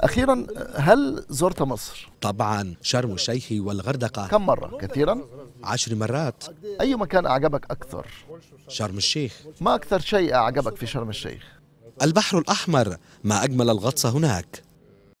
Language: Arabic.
أخيرا هل زرت مصر؟ طبعا شرم الشيخ والغردقة كم مرة؟ كثيرا؟ عشر مرات أي مكان أعجبك أكثر؟ شرم الشيخ ما أكثر شيء أعجبك في شرم الشيخ؟ البحر الأحمر ما أجمل الغطس هناك